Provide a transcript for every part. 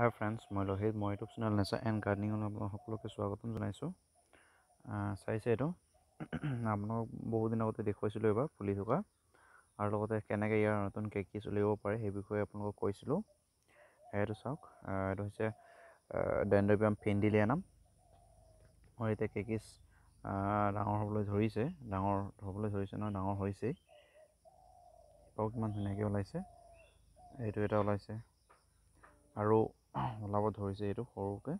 হাই friends মই লহিত মই YouTube channel nature and গাৰ্ডেনিঙত আপোনাক সকলোকে স্বাগতম জনাইছোঁ চাইছে এইটো আপোনালোকক বহুদিন আগতে দেখুৱাইছিলোঁ এইবাৰ ফুলি থকা আৰু লগতে কেনেকৈ ইয়াৰ নতুনকৈ কি চলিব পাৰে সেই বিষয়ে আপোনালোকক কৈছিলোঁ সেইটো চাওক এইটো হৈছে ডেণ্ডবিয়াম ফেণ্ডিলিয়া নাম মই এতিয়া কেকিচ ডাঙৰ হ'বলৈ ধৰিছে ডাঙৰ হ'বলৈ ধৰিছে নহয় ডাঙৰ হৈছেই পাওক কিমান ধুনীয়াকৈ ওলাইছে এইটো এটা ওলাইছে আৰু ওলাব ধৰিছে এইটো সৰুকে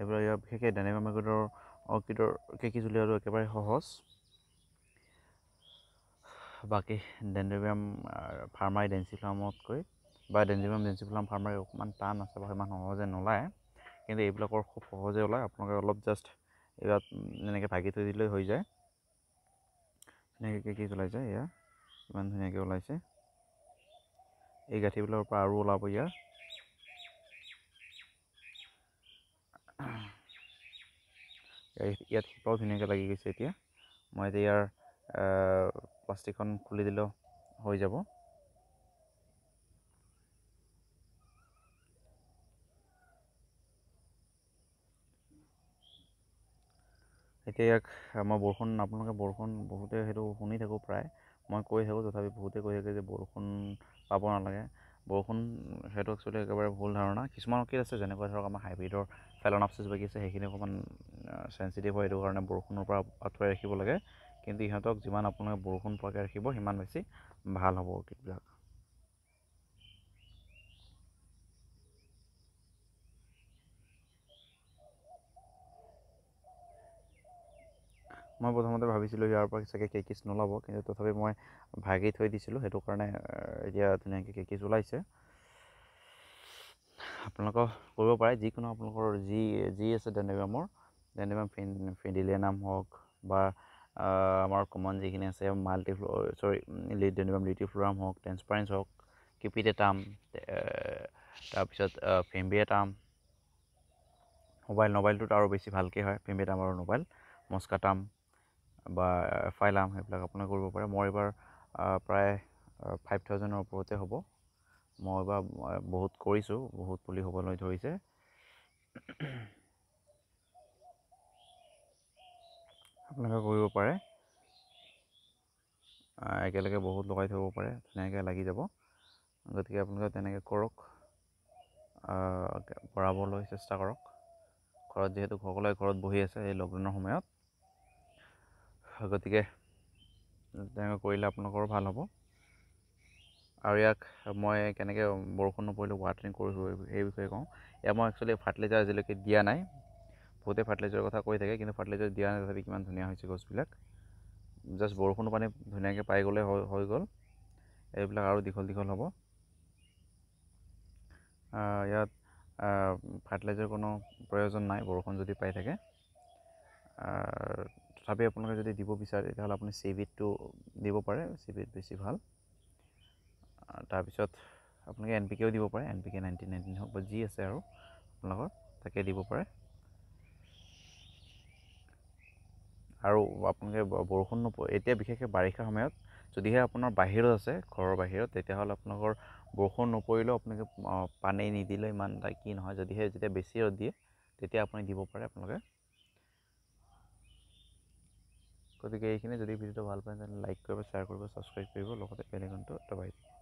এইবিলাক ইয়াৰ বিশেষকৈ ডেনেমা মেগুডৰ অৰ্কিডৰ কেকি জুলীয়াটো একেবাৰে সহজ বাকী ডেনডেবিয়াম ফাৰ্মাৰি ডেঞ্চিফ্লামতকৈ বা ডেনজিবিয়াম ডেঞ্চিফ্লাম ফাৰ্মাৰি অকণমান টান আছে বা সিমান সহজে নোলায় কিন্তু এইবিলাকৰ খুব সহজে ওলায় আপোনালোকে অলপ জাষ্ট এইবিলাক এনেকৈ ভাগি থৈ দিলেই হৈ যায় ধুনীয়াকৈ কি ওলাই যায় এয়া ইমান ধুনীয়াকৈ ওলাইছে এই গাঁঠিবিলাকৰ পৰা আৰু ওলাব ইয়াৰ ইয়াত শিপাও ধুনীয়াকৈ লাগি গৈছে এতিয়া মই এতিয়া ইয়াৰ প্লাষ্টিকখন খুলি দিলেও হৈ যাব এতিয়া ইয়াক মই বৰষুণ আপোনালোকে বৰষুণ বহুতে সেইটো শুনি থাকোঁ প্ৰায় মই কৈ থাকোঁ তথাপি বহুতে কৈ থাকে যে বৰষুণ পাব নালাগে বৰষুণ সেইটো একচুৱেলি একেবাৰে ভুল ধাৰণা কিছুমান কি আছে যেনেকুৱা ধৰক আমাৰ হাইব্ৰীডৰ ফেলন আপচিছ বাকী আছে সেইখিনি অকণমান চেঞ্চিটিভ হয় সেইটো কাৰণে বৰষুণৰ পৰা আঁতৰাই ৰাখিব লাগে কিন্তু ইহঁতক যিমান আপোনালোকে বৰষুণ পোৱাকৈ ৰাখিব সিমান বেছি ভাল হ'ব অৰ্কিডবিলাক মই প্ৰথমতে ভাবিছিলোঁ ইয়াৰ পৰা চাগে কেকিচ নোলাব কিন্তু তথাপি মই ভাগি থৈ দিছিলোঁ সেইটো কাৰণে এতিয়া ধুনীয়াকৈ কেকিচ ওলাইছে আপোনালোকক কৰিব পাৰে যিকোনো আপোনালোকৰ যি যি আছে ডেনেগ্ৰামৰ ডেনেগ্ৰাম ফিন ফিডিলিয়ানাম হওক বা আমাৰ কমন যিখিনি আছে মাল্টিফ্ল চৰি লিড ডেনেগ্ৰাম লিটিফ্লোৰাম হওক ট্ৰেন্সপাৰেঞ্চ হওক কিপিডে টাম তাৰপিছত ফেম্বিয়া টাম মোবাইল মোবাইলটোত আৰু বেছি ভালকৈ হয় ফেম্বিয়া টাম আৰু মোবাইল মস্কা টাম বা ফাইলাম সেইবিলাক আপুনি কৰিব পাৰে মই এইবাৰ প্ৰায় ফাইভ থাউজেণ্ডৰ ওপৰতে হ'ব মই বা বহুত কৰিছোঁ বহুত পুলি হ'বলৈ ধৰিছে আপোনালোকে কৰিব পাৰে একেলগে বহুত লগাই থ'ব পাৰে ধুনীয়াকৈ লাগি যাব গতিকে আপোনালোকে তেনেকৈ কৰক বঢ়াবলৈ চেষ্টা কৰক ঘৰত যিহেতু সকলোৱে ঘৰত বহি আছে এই লকডাউনৰ সময়ত গতিকে তেনেকৈ কৰিলে আপোনালোকৰো ভাল হ'ব আৰু ইয়াক মই কেনেকৈ বৰষুণ নপৰিলে ৱাটাৰিং কৰি সেই বিষয়ে কওঁ ইয়াক মই একচুৱেলি ফাৰ্টিলাইজাৰ আজিলৈকে দিয়া নাই বহুতে ফাৰ্টিলাইজাৰৰ কথা কৈ থাকে কিন্তু ফাৰ্টিলাইজাৰ দিয়া নাই তথাপি কিমান ধুনীয়া হৈছে গছবিলাক জাষ্ট বৰষুণৰ পানী ধুনীয়াকৈ পাই গ'লে হৈ গ'ল এইবিলাক আৰু দীঘল দীঘল হ'ব ইয়াত ফাৰ্টিলাইজাৰ কোনো প্ৰয়োজন নাই বৰষুণ যদি পাই থাকে তথাপি আপোনালোকে যদি দিব বিচাৰে তেতিয়াহ'লে আপুনি চিভিটটো দিব পাৰে চিভিত বেছি ভাল তাৰপিছত আপোনালোকে এন পি কেও দিব পাৰে N P K nineteen nineteen হওক বা যি আছে আৰু আপোনালোকৰ তাকে দিব পাৰে আৰু আপোনালোকে বৰষুণ নপ এতিয়া বিশেষকৈ বাৰিষা সময়ত যদিহে আপোনাৰ বাহিৰত আছে ঘৰৰ বাহিৰত তেতিয়াহ'লে আপোনালোকৰ বৰষুণ নপৰিলেও আপোনালোকে পানী নিদিলে ইমান কি নহয় যদিহে যেতিয়া বেছি ৰ'দ দিয়ে তেতিয়া আপুনি দিব পাৰে আপোনালোকে গতিকে এইখিনি যদি ভিডিঅ'টো ভাল পায় তেন্তে লাইক কৰিব শ্বেয়াৰ কৰিব ছাবস্ক্ৰাইব কৰিব লগতে বেলেগ দবাই দিব